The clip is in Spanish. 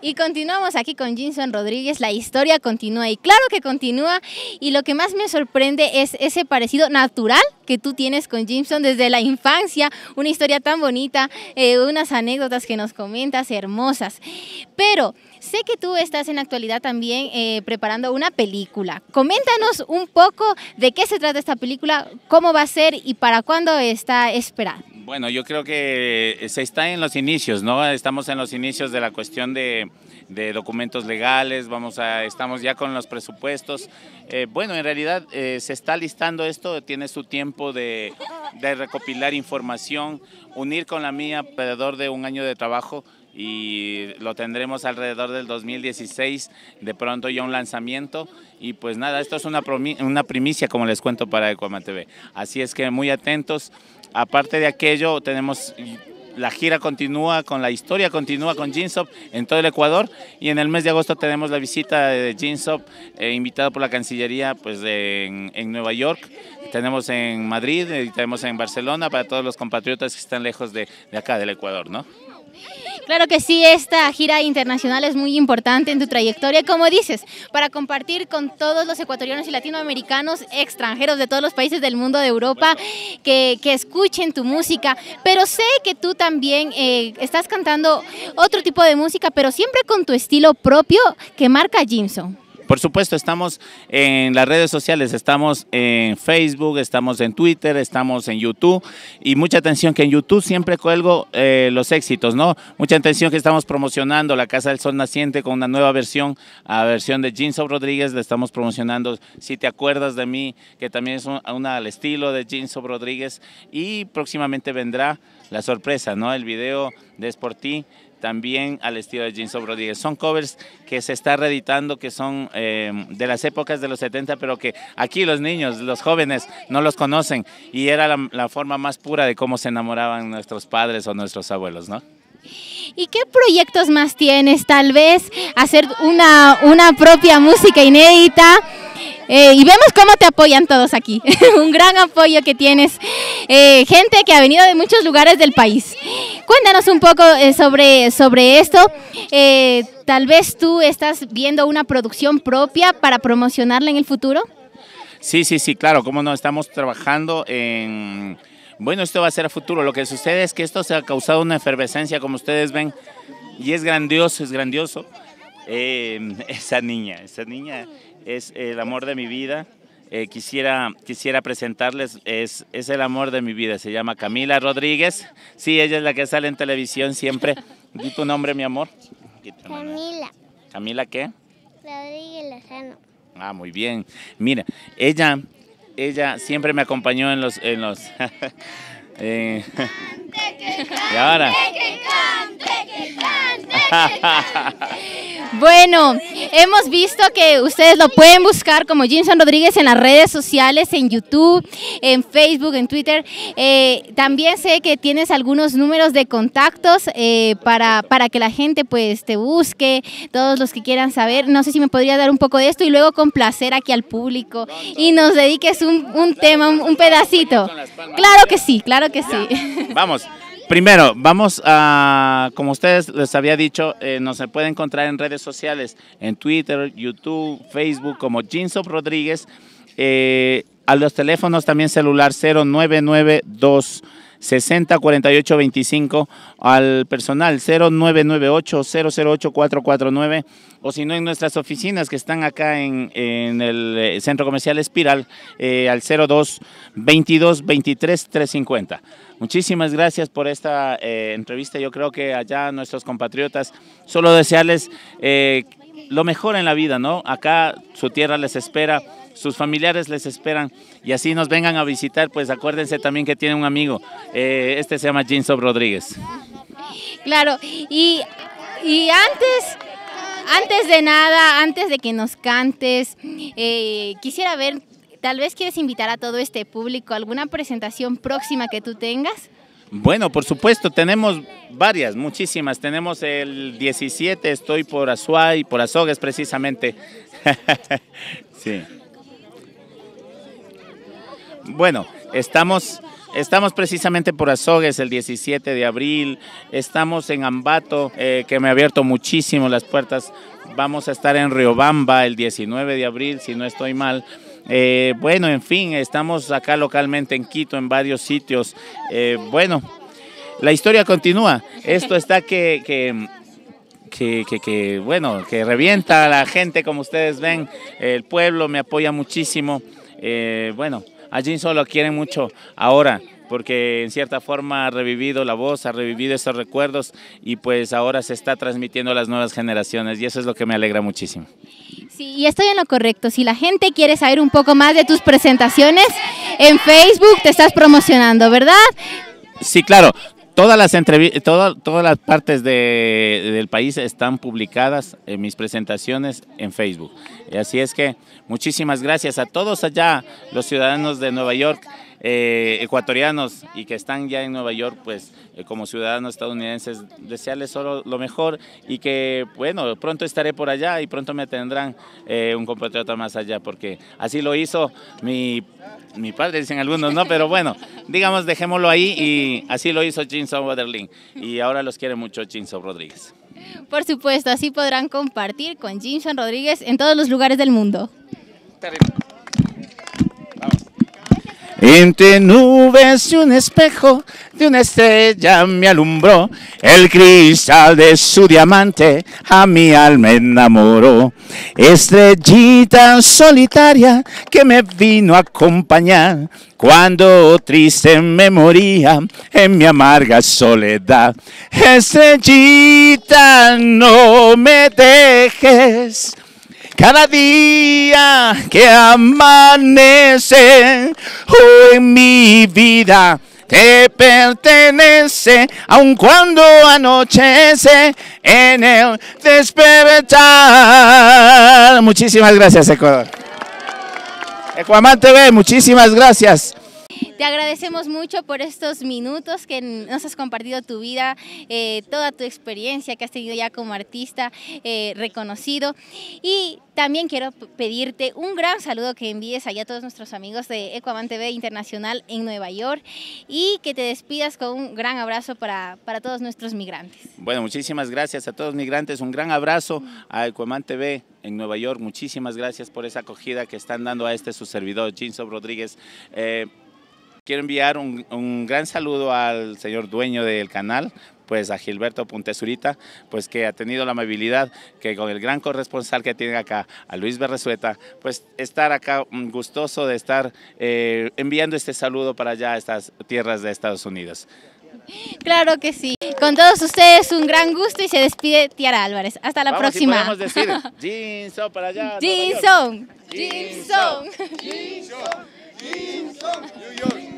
Y continuamos aquí con Jimson Rodríguez, la historia continúa y claro que continúa y lo que más me sorprende es ese parecido natural que tú tienes con Jimson desde la infancia, una historia tan bonita, eh, unas anécdotas que nos comentas hermosas. Pero sé que tú estás en actualidad también eh, preparando una película, coméntanos un poco de qué se trata esta película, cómo va a ser y para cuándo está esperada. Bueno, yo creo que eh, se está en los inicios, ¿no? Estamos en los inicios de la cuestión de, documentos legales, vamos a, estamos ya con los presupuestos. Eh, bueno, en realidad eh, se está listando esto, tiene su tiempo de, recopilar información, unir con la mía alrededor de un año de trabajo y lo tendremos alrededor del 2016, de pronto ya un lanzamiento y pues nada, esto es una, una primicia como les cuento para Ecuama Así es que muy atentos. Aparte de aquello, tenemos la gira continúa con la historia, continúa con Ginsop en todo el Ecuador y en el mes de agosto tenemos la visita de Ginsop, eh, invitado por la Cancillería pues, en, en, Nueva York, tenemos en Madrid eh, y tenemos en Barcelona para todos los compatriotas que están lejos de, de acá, del Ecuador. ¿no? Claro que sí, esta gira internacional es muy importante en tu trayectoria, como dices, para compartir con todos los ecuatorianos y latinoamericanos extranjeros de todos los países del mundo de Europa que, escuchen tu música. Pero sé que tú también eh, estás cantando otro tipo de música, pero siempre con tu estilo propio que marca Jimson. Por supuesto, estamos en las redes sociales, estamos en Facebook, estamos en Twitter, estamos en YouTube y mucha atención que en YouTube siempre cuelgo eh, los éxitos, ¿no? Mucha atención que estamos promocionando la Casa del Sol Naciente con una nueva versión, a versión de Jinso Rodríguez, le estamos promocionando Si te acuerdas de mí, que también es una al estilo de Jinso Rodríguez y próximamente vendrá la sorpresa, ¿no? El video de Ti, también al estilo de Jinso Rodríguez. Son covers que se está reeditando, que son eh, de las épocas de los 70, pero que aquí los niños, los jóvenes, no los conocen. Y era la, la forma más pura de cómo se enamoraban nuestros padres o nuestros abuelos, ¿no? ¿Y qué proyectos más tienes? Tal vez hacer una, una propia música inédita eh, y vemos cómo te apoyan todos aquí. Un gran apoyo que tienes. Eh, gente que ha venido de muchos lugares del país. Cuéntanos un poco eh, sobre, sobre esto. Tal vez tú estás viendo una producción propia para promocionarla en el futuro. Sí, sí, sí, claro. Cómo no, estamos trabajando en... Bueno, esto va a ser a futuro. Lo que sucede es que esto se ha causado una efervescencia, como ustedes ven, y es grandioso, es grandioso. Em, esa niña, esa niña es el amor de mi vida. Eh, quisiera, quisiera presentarles, es, es el amor de mi vida, se llama Camila Rodríguez. Sí, ella es la que sale en televisión siempre. Di tu nombre, mi amor. Camila. ¿Camila qué? Rodríguez Lozano. Ah, muy bien. Mira, ella, ella siempre me acompañó en los... En los eh, y ahora... Bueno, hemos visto que ustedes lo pueden buscar como Jinson Rodríguez en las redes sociales, en YouTube, en Facebook, en Twitter. Eh, también sé que tienes algunos números de contactos eh, para, para que la gente pues te busque, todos los que quieran saber. No sé si me podría dar un poco de esto y luego complacer aquí al público y nos dediques un, un tema, un pedacito. Claro que sí, claro que sí. Vamos. Primero, vamos a, como ustedes les había dicho, eh, nos se puede encontrar en redes sociales, en Twitter, YouTube, Facebook, como Jinsop Rodríguez. Eh, a los teléfonos también celular 0992 604825 al personal 0998-008-449 o si no en nuestras oficinas que están acá en, el eh, Centro Comercial Espiral eh, al 02 22 23 350. Muchísimas gracias por esta eh, entrevista. Yo creo que allá nuestros compatriotas, solo desearles lo mejor en la vida, ¿no? Acá su tierra les espera sus familiares les esperan y así nos vengan a visitar, pues acuérdense también que tiene un amigo, eh, este se llama Jinsop Rodríguez. Claro, y, antes antes de nada, antes de que nos cantes, eh, quisiera ver, tal vez quieres invitar a todo este público alguna presentación próxima que tú tengas. Bueno, por supuesto, tenemos varias, muchísimas. Tenemos el 17, estoy por Azuay, por Azogues precisamente. sí. Bueno, estamos, estamos precisamente por Azogues el 17 de abril, estamos en Ambato, eh, que me ha abierto muchísimo las puertas. Vamos a estar en Riobamba el 19 de abril, si no estoy mal. Eh, bueno, en fin, estamos acá localmente en Quito, en varios sitios. Eh, bueno, la historia continúa. Esto está que, que que, que, bueno, que revienta a la gente, como ustedes ven, el pueblo me apoya muchísimo. bueno, a Jinso lo quiere mucho ahora porque en cierta forma ha revivido la voz, ha revivido esos recuerdos y pues ahora se está transmitiendo a las nuevas generaciones y eso es lo que me alegra muchísimo. Sí, y estoy en lo correcto. Si la gente quiere saber un poco más de tus presentaciones, en Facebook te estás promocionando, ¿verdad? Sí, claro. Todas las, todas, todas las partes de, del país están publicadas en mis presentaciones en Facebook. Así es que muchísimas gracias a todos allá, los ciudadanos de Nueva York. Eh, ecuatorianos y que están ya en Nueva York, pues eh, como ciudadanos estadounidenses, desearles solo lo mejor y que, bueno, pronto estaré por allá y pronto me tendrán eh, un compatriota más allá, porque así lo hizo mi, padre, dicen algunos, ¿no? Pero bueno, digamos, dejémoslo ahí y así lo hizo Jinson Waterlin y ahora los quiere mucho Jinson Rodríguez. Por supuesto, así podrán compartir con Jimson Rodríguez en todos los lugares del mundo. Terrible. Entre nubes y un espejo de una estrella me alumbró, el cristal de su diamante a mi alma enamoró. Estrellita solitaria que me vino a acompañar cuando triste me moría en mi amarga soledad. Estrellita, no me dejes cada día que amanece hoy mi vida te pertenece, aun cuando anochece en el despertar. Muchísimas gracias, Ecuador. Ecuamán TV, muchísimas gracias. Te agradecemos mucho por estos minutos que nos has compartido tu vida, eh, toda tu experiencia que has tenido ya como artista eh, reconocido. Y también quiero pedirte un gran saludo que envíes allá a todos nuestros amigos de Equaman TV Internacional en Nueva York y que te despidas con un gran abrazo para, todos nuestros migrantes. Bueno, muchísimas gracias a todos migrantes. Un gran abrazo a Equaman TV en Nueva York. Muchísimas gracias por esa acogida que están dando a este su servidor, Jinso Rodríguez. Eh, quiero enviar un, gran saludo al señor dueño del canal, pues a Gilberto Puntesurita, pues que ha tenido la amabilidad que con el gran corresponsal que tiene acá, a Luis Berresueta, pues estar acá gustoso de estar eh, enviando este saludo para allá a estas tierras de Estados Unidos. Claro que sí. Con todos ustedes un gran gusto y se despide Tiara Álvarez. Hasta la próxima. podemos decir, para allá. New York.